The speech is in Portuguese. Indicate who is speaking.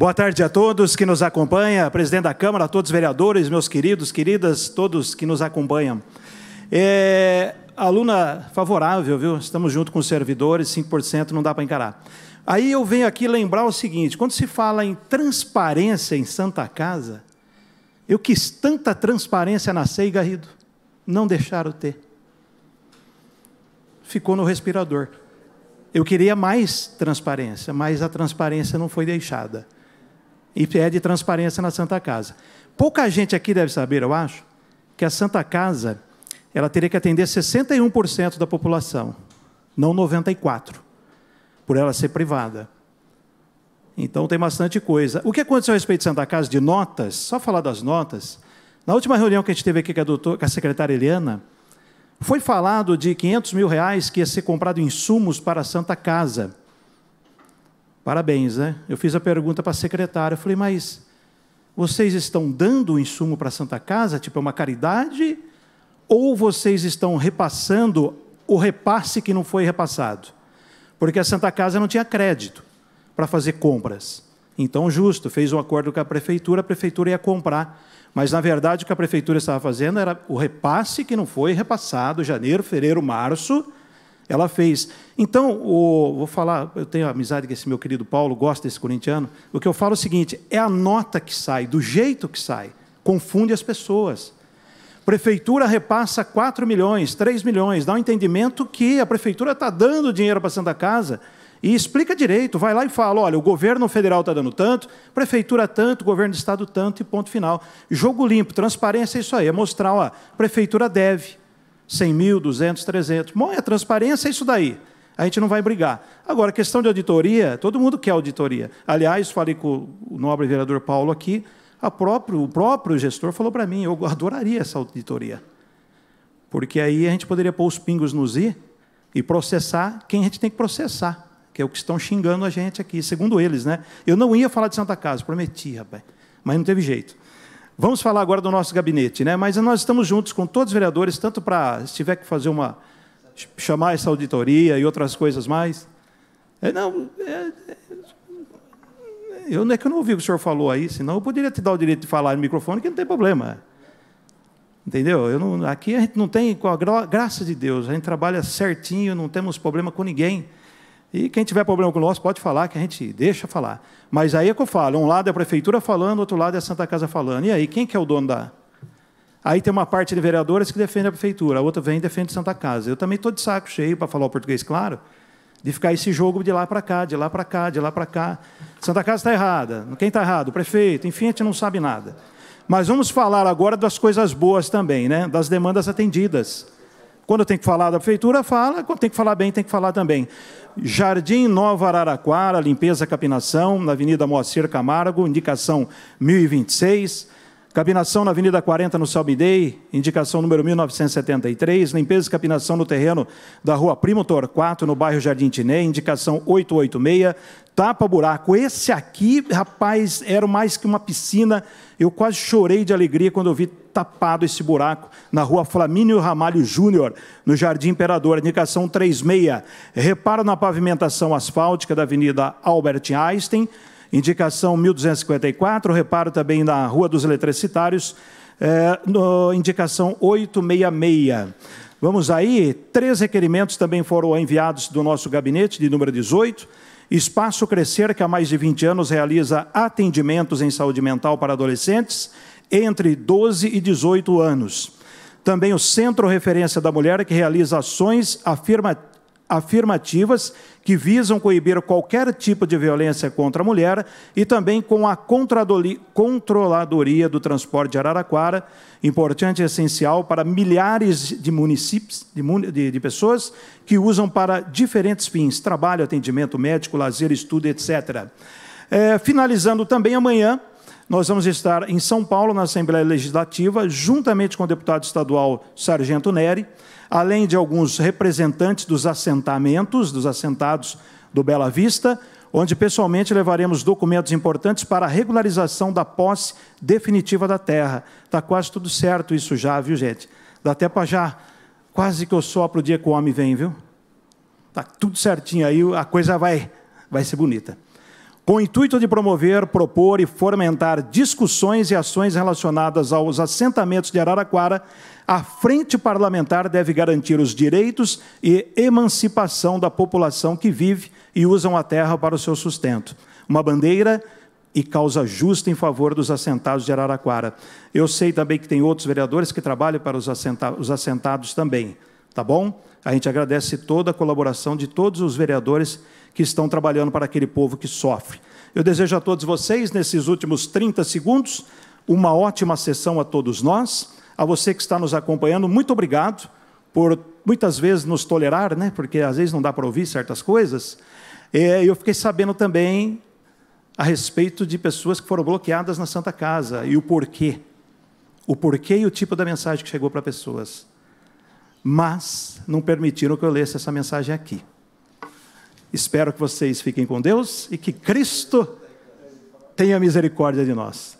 Speaker 1: Boa tarde a todos que nos acompanham, presidente da Câmara, a todos os vereadores, meus queridos, queridas, todos que nos acompanham. É, aluna favorável, viu? Estamos junto com os servidores, 5% não dá para encarar. Aí eu venho aqui lembrar o seguinte: quando se fala em transparência em Santa Casa, eu quis tanta transparência na e Garrido, não deixaram ter. Ficou no respirador. Eu queria mais transparência, mas a transparência não foi deixada e pede é transparência na Santa Casa. Pouca gente aqui deve saber, eu acho, que a Santa Casa ela teria que atender 61% da população, não 94%, por ela ser privada. Então tem bastante coisa. O que aconteceu a respeito de Santa Casa, de notas, só falar das notas, na última reunião que a gente teve aqui com a, com a secretária Eliana, foi falado de 500 mil reais que ia ser comprado insumos para a Santa Casa. Parabéns, né? Eu fiz a pergunta para a secretária, eu falei, mas vocês estão dando o insumo para a Santa Casa, tipo é uma caridade, ou vocês estão repassando o repasse que não foi repassado? Porque a Santa Casa não tinha crédito para fazer compras. Então, justo, fez um acordo com a prefeitura, a prefeitura ia comprar. Mas, na verdade, o que a prefeitura estava fazendo era o repasse que não foi repassado, janeiro, fevereiro, março, ela fez. Então, o, vou falar, eu tenho amizade com esse meu querido Paulo, gosta desse corintiano. O que eu falo é o seguinte: é a nota que sai, do jeito que sai, confunde as pessoas. Prefeitura repassa 4 milhões, 3 milhões, dá um entendimento que a prefeitura está dando dinheiro para a Santa Casa. E explica direito, vai lá e fala: olha, o governo federal está dando tanto, prefeitura tanto, governo do estado tanto, e ponto final. Jogo limpo, transparência é isso aí, é mostrar: ó, a prefeitura deve, 100 mil, 200, 300. Bom, é transparência, é isso daí. A gente não vai brigar. Agora, questão de auditoria, todo mundo quer auditoria. Aliás, falei com o nobre vereador Paulo aqui, próprio, o próprio gestor falou para mim, eu adoraria essa auditoria. Porque aí a gente poderia pôr os pingos nos i e processar quem a gente tem que processar, que é o que estão xingando a gente aqui, segundo eles, né? Eu não ia falar de Santa Casa, prometi, rapaz, mas não teve jeito. Vamos falar agora do nosso gabinete, né? Mas nós estamos juntos com todos os vereadores, tanto para se tiver que fazer uma chamar essa auditoria e outras coisas mais. É, não, é, é, eu não é que eu não ouvi o que o senhor falou aí, senão eu poderia te dar o direito de falar no microfone, que não tem problema. Entendeu? Eu não, aqui a gente não tem, com a graça de Deus, a gente trabalha certinho, não temos problema com ninguém. E quem tiver problema com nós pode falar, que a gente deixa falar. Mas aí é que eu falo: um lado é a prefeitura falando, outro lado é a Santa Casa falando. E aí, quem que é o dono da. Aí tem uma parte de vereadores que defende a prefeitura, a outra vem e defende Santa Casa. Eu também estou de saco cheio, para falar o português claro, de ficar esse jogo de lá para cá, de lá para cá, de lá para cá. Santa Casa está errada. Quem está errado? O prefeito. Enfim, a gente não sabe nada. Mas vamos falar agora das coisas boas também, né? das demandas atendidas. Quando tem que falar da prefeitura, fala. Quando tem que falar bem, tem que falar também. Jardim Nova Araraquara, limpeza, capinação, na Avenida Moacir Camargo, indicação 1026. Capinação na Avenida 40, no Salmidei, indicação número 1973. Limpeza e capinação no terreno da Rua Primo Torquato, no bairro Jardim Tiné, indicação 886. Tapa-buraco. Esse aqui, rapaz, era mais que uma piscina. Eu quase chorei de alegria quando eu vi tapado esse buraco na rua Flamínio Ramalho Júnior, no Jardim Imperador, indicação 36. Reparo na pavimentação asfáltica da Avenida Albert Einstein, indicação 1254. Reparo também na Rua dos Eletricitários, é, no, indicação 866. Vamos aí, três requerimentos também foram enviados do nosso gabinete, de número 18. Espaço Crescer, que há mais de 20 anos realiza atendimentos em saúde mental para adolescentes entre 12 e 18 anos. Também o Centro Referência da Mulher, que realiza ações afirmativas afirmativas que visam coibir qualquer tipo de violência contra a mulher e também com a controladoria do transporte de Araraquara, importante e essencial para milhares de municípios, de, de, de pessoas que usam para diferentes fins, trabalho, atendimento médico, lazer, estudo, etc. É, eh, finalizando também amanhã, nós vamos estar em São Paulo, na Assembleia Legislativa, juntamente com o deputado estadual Sargento Neri, além de alguns representantes dos assentamentos, dos assentados do Bela Vista, onde pessoalmente levaremos documentos importantes para a regularização da posse definitiva da terra. Está quase tudo certo isso já, viu, gente? Dá até para já. Quase que eu sopro o dia que o homem vem, viu? Está tudo certinho aí, a coisa vai, vai ser bonita com o intuito de promover, propor e fomentar discussões e ações relacionadas aos assentamentos de Araraquara, a Frente Parlamentar deve garantir os direitos e emancipação da população que vive e usa a terra para o seu sustento. Uma bandeira e causa justa em favor dos assentados de Araraquara. Eu sei também que tem outros vereadores que trabalham para os assentados também tá bom? A gente agradece toda a colaboração de todos os vereadores que estão trabalhando para aquele povo que sofre. Eu desejo a todos vocês, nesses últimos 30 segundos, uma ótima sessão a todos nós. A você que está nos acompanhando, muito obrigado por muitas vezes nos tolerar, né? porque às vezes não dá para ouvir certas coisas. É, eu fiquei sabendo também a respeito de pessoas que foram bloqueadas na Santa Casa e o porquê. O porquê e o tipo da mensagem que chegou para pessoas mas não permitiram que eu lesse essa mensagem aqui. Espero que vocês fiquem com Deus e que Cristo tenha misericórdia de nós.